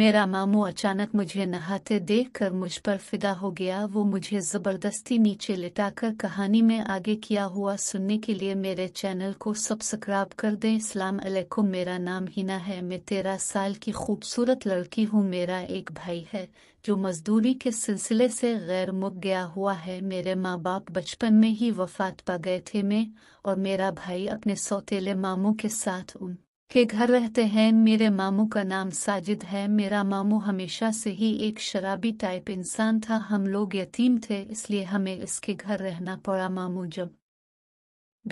मेरा मामू अचानक मुझे नहाते देखकर मुझ पर फिदा हो गया वो मुझे ज़बरदस्ती नीचे लिटाकर कहानी में आगे किया हुआ सुनने के लिए मेरे चैनल को सब्सक्राइब कर दें इस्लाम अलैकुम मेरा नाम हिना है मैं तेरह साल की खूबसूरत लड़की हूँ मेरा एक भाई है जो मजदूरी के सिलसिले से गैर मुक गया हुआ है मेरे माँ बाप बचपन में ही वफात पा गए थे मैं और मेरा भाई अपने सौतेले मामों के साथ उन के घर रहते हैं मेरे मामू का नाम साजिद है मेरा मामू हमेशा से ही एक शराबी टाइप इंसान था हम लोग यतीम थे इसलिए हमें इसके घर रहना पड़ा मामू जब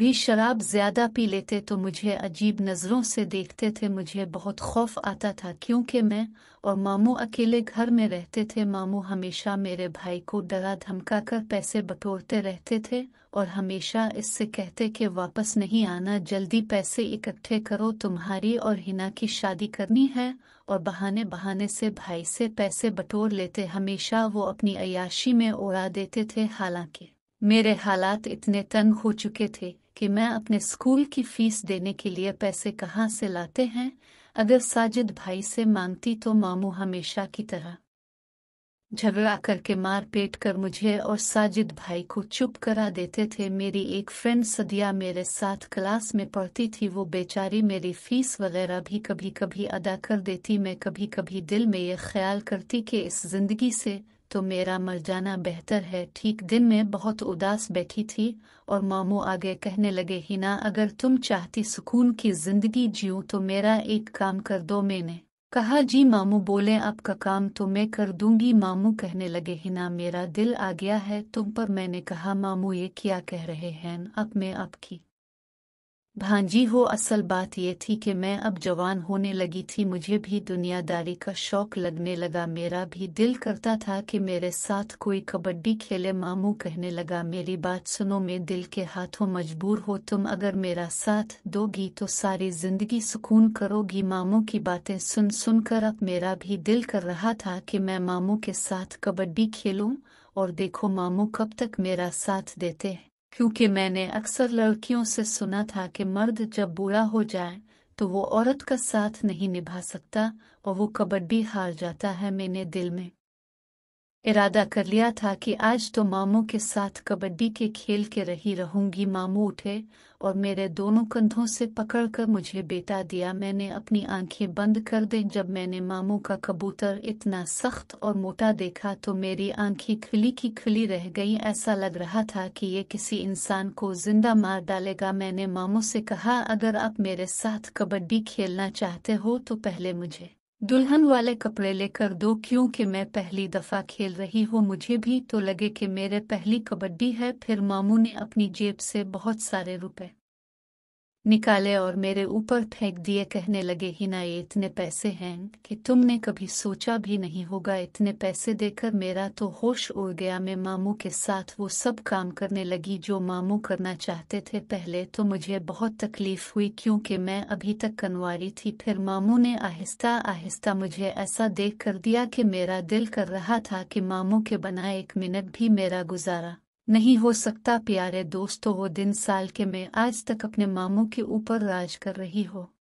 भी शराब ज्यादा पी लेते तो मुझे अजीब नज़रों से देखते थे मुझे बहुत खौफ आता था क्योंकि मैं और मामू अकेले घर में रहते थे मामू हमेशा मेरे भाई को डरा धमका कर पैसे बटोरते रहते थे और हमेशा इससे कहते कि वापस नहीं आना जल्दी पैसे इकट्ठे करो तुम्हारी और हिना की शादी करनी है और बहाने बहाने से भाई से पैसे बटोर लेते हमेशा वो अपनी अयाशी में उड़ा देते थे हालांकि मेरे हालात इतने तंग हो चुके थे कि मैं अपने स्कूल की फीस देने के लिए पैसे कहाँ से लाते हैं अगर साजिद भाई से मांगती तो मामू हमेशा की तरह झगड़ा करके मार पेट कर मुझे और साजिद भाई को चुप करा देते थे मेरी एक फ्रेंड सदिया मेरे साथ क्लास में पढ़ती थी वो बेचारी मेरी फीस वगैरह भी कभी कभी अदा कर देती मैं कभी कभी दिल में ये ख्याल करती कि इस जिंदगी से तो मेरा मर जाना बेहतर है ठीक दिन में बहुत उदास बैठी थी और मामू आगे कहने लगे हिना अगर तुम चाहती सुकून की जिंदगी जियो तो मेरा एक काम कर दो मैंने कहा जी मामू बोले आपका काम तो मैं कर दूंगी मामू कहने लगे हिना मेरा दिल आ गया है तुम पर मैंने कहा मामू ये क्या कह रहे हैं अब मैं आपकी भांजी हो असल बात ये थी कि मैं अब जवान होने लगी थी मुझे भी दुनियादारी का शौक लगने लगा मेरा भी दिल करता था कि मेरे साथ कोई कबड्डी खेले मामू कहने लगा मेरी बात सुनो मैं दिल के हाथों मजबूर हो तुम अगर मेरा साथ दोगी तो सारी जिंदगी सुकून करोगी मामू की बातें सुन सुनकर अब मेरा भी दिल कर रहा था कि मैं मामू के साथ कबड्डी खेलूँ और देखो मामू कब तक मेरा साथ देते हैं क्योंकि मैंने अक्सर लड़कियों से सुना था कि मर्द जब बूढ़ा हो जाए तो वो औरत का साथ नहीं निभा सकता और वो कबड्डी हार जाता है मैंने दिल में इरादा कर लिया था कि आज तो मामू के साथ कबड्डी के खेल के रही रहूंगी मामू उठे और मेरे दोनों कंधों से पकड़कर मुझे बेटा दिया मैंने अपनी आंखें बंद कर दी जब मैंने मामू का कबूतर इतना सख्त और मोटा देखा तो मेरी आंखें खिली की खिली रह गई ऐसा लग रहा था कि ये किसी इंसान को जिंदा मार डालेगा मैंने मामू से कहा अगर आप मेरे साथ कबड्डी खेलना चाहते हो तो पहले मुझे दुल्हन वाले कपड़े लेकर दो क्योंकि मैं पहली दफ़ा खेल रही हूँ मुझे भी तो लगे कि मेरे पहली कबड्डी है फिर मामू ने अपनी जेब से बहुत सारे रुपए निकाले और मेरे ऊपर फेंक दिए कहने लगे हिना ये इतने पैसे हैं कि तुमने कभी सोचा भी नहीं होगा इतने पैसे देकर मेरा तो होश उड़ गया मैं मामू के साथ वो सब काम करने लगी जो मामू करना चाहते थे पहले तो मुझे बहुत तकलीफ हुई क्योंकि मैं अभी तक कनवारी थी फिर मामू ने आहिस्ता आहिस्ता मुझे ऐसा देख कर दिया कि मेरा दिल कर रहा था कि मामू के बना एक मिनट भी मेरा गुजारा नहीं हो सकता प्यारे दोस्तों वो दिन साल के मैं आज तक अपने मामों के ऊपर राज कर रही हो